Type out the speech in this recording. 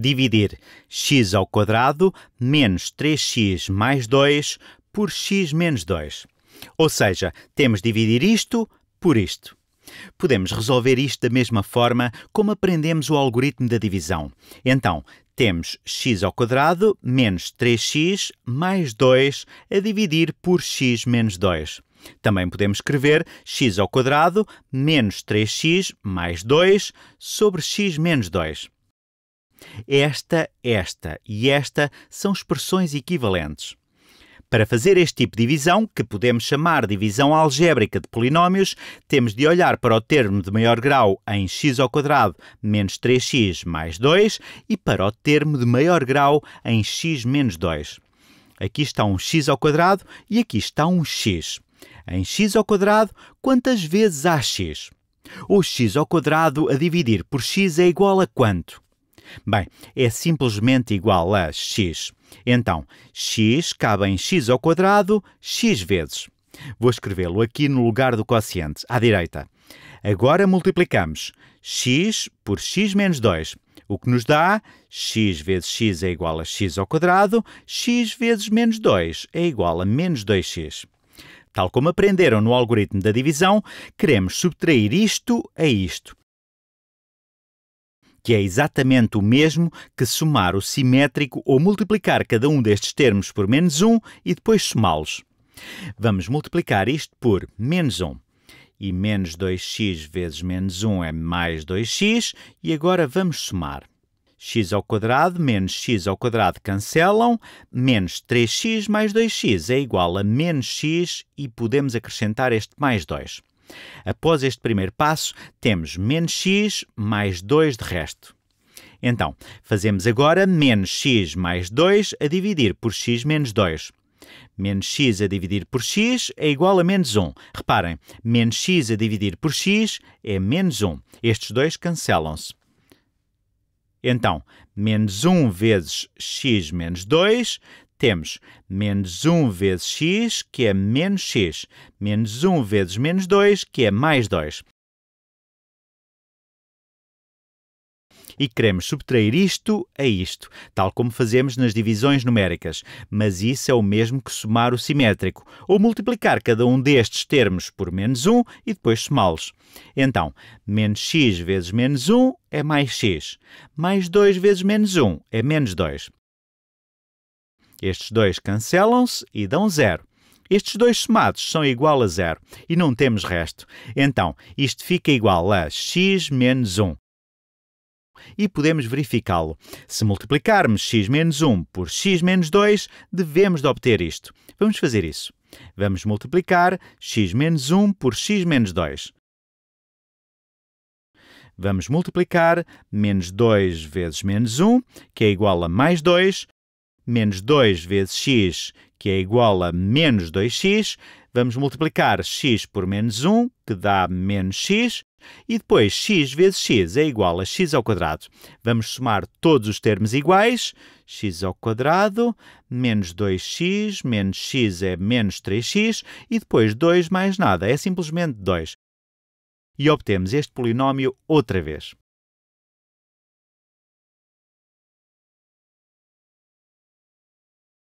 dividir x ao quadrado menos 3x mais 2 por x menos 2. Ou seja, temos de dividir isto por isto. Podemos resolver isto da mesma forma como aprendemos o algoritmo da divisão. Então, temos x ao quadrado menos 3x mais 2 a dividir por x menos 2. Também podemos escrever x ao quadrado menos 3x mais 2 sobre x menos 2. Esta, esta e esta são expressões equivalentes. Para fazer este tipo de divisão, que podemos chamar divisão algébrica de polinómios, temos de olhar para o termo de maior grau em x ao quadrado menos 3x mais 2 e para o termo de maior grau em x menos 2. Aqui está um x ao quadrado e aqui está um x. Em x ao quadrado, quantas vezes há x? O x ao quadrado a dividir por x é igual a quanto? Bem, é simplesmente igual a x. Então, x cabe em x ao quadrado x vezes. Vou escrevê-lo aqui no lugar do quociente, à direita. Agora multiplicamos x por x menos 2, o que nos dá x vezes x é igual a x ao quadrado, x vezes menos 2 é igual a menos 2x. Tal como aprenderam no algoritmo da divisão, queremos subtrair isto a isto que é exatamente o mesmo que somar o simétrico ou multiplicar cada um destes termos por menos 1 e depois somá-los. Vamos multiplicar isto por menos 1. E menos 2x vezes menos 1 é mais 2x, e agora vamos somar x ao quadrado menos x ao quadrado cancelam, menos 3x mais 2x é igual a menos x e podemos acrescentar este mais 2. Após este primeiro passo, temos menos x mais 2 de resto. Então, fazemos agora menos x mais 2 a dividir por x menos 2. Menos x a dividir por x é igual a menos 1. Reparem, menos x a dividir por x é menos 1. Estes dois cancelam-se. Então, menos 1 vezes x menos 2 temos menos 1 vezes x, que é menos x, menos 1 vezes menos 2, que é mais 2. e queremos subtrair isto a isto, tal como fazemos nas divisões numéricas, mas isso é o mesmo que somar o simétrico, ou multiplicar cada um destes termos por menos 1 e depois somá-los. Então, menos x vezes menos 1 é mais x, mais 2 vezes menos 1 é menos 2. Estes dois cancelam-se e dão zero. Estes dois somados são igual a zero e não temos resto. Então, isto fica igual a x menos 1. E podemos verificá-lo. Se multiplicarmos x menos 1 por x menos 2, devemos de obter isto. Vamos fazer isso. Vamos multiplicar x menos 1 por x menos 2. Vamos multiplicar menos 2 vezes menos 1, que é igual a mais 2, menos 2 vezes x, que é igual a menos 2x, vamos multiplicar x por menos 1, que dá menos x, e depois x vezes x é igual a x ao quadrado. Vamos somar todos os termos iguais, x ao quadrado, menos 2x, menos x é menos 3x, e depois 2 mais nada, é simplesmente 2. E obtemos este polinómio outra vez.